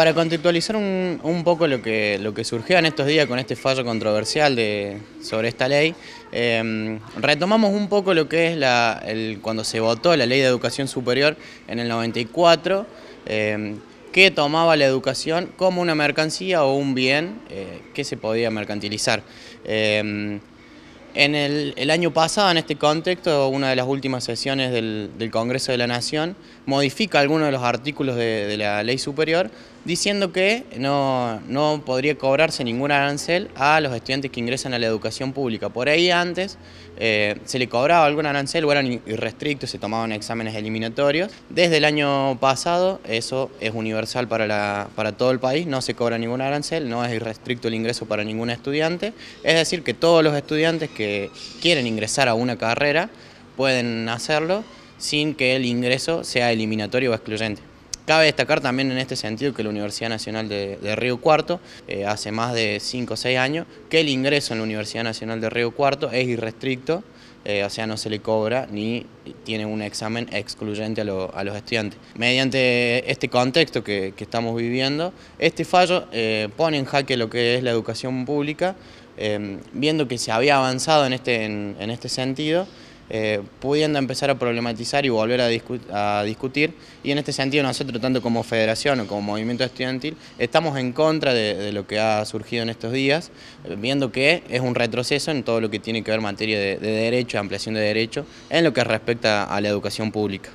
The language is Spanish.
Para contextualizar un, poco lo que, surgió en estos días con este fallo controversial sobre esta ley, em, retomamos un poco lo que es cuando se votó la ley de educación superior en el 94, em, que tomaba la educación como una mercancía o un bien eh, que se podía mercantilizar. Em, en el, año pasado, en este contexto, una de las últimas sesiones del, Congreso de la Nación modifica algunos de los artículos de la ley superior diciendo que no, podría cobrarse ningún arancel a los estudiantes que ingresan a la educación pública. Por ahí antes eh, se le cobraba algún arancel o eran irrestrictos, se tomaban exámenes eliminatorios. Desde el año pasado eso es universal para, para todo el país, no se cobra ningún arancel, no es irrestricto el ingreso para ningún estudiante. Es decir, que todos los estudiantes que quieren ingresar a una carrera pueden hacerlo sin que el ingreso sea eliminatorio o excluyente. Cabe destacar también en este sentido que la Universidad Nacional de, Río Cuarto, eh, hace más de 5 o 6 años, que el ingreso en la Universidad Nacional de Río Cuarto es irrestricto, eh, o sea, no se le cobra ni tiene un examen excluyente a, los estudiantes. Mediante este contexto que, estamos viviendo, este fallo eh, pone en jaque lo que es la educación pública, viendo que se había avanzado en este, este sentido, eh, pudiendo empezar a problematizar y volver a, discutir. Y en este sentido nosotros, tanto como federación o como movimiento estudiantil, estamos en contra de, lo que ha surgido en estos días, viendo que es un retroceso en todo lo que tiene que ver materia de, de derecho, ampliación de derecho, en lo que respecta a la educación pública.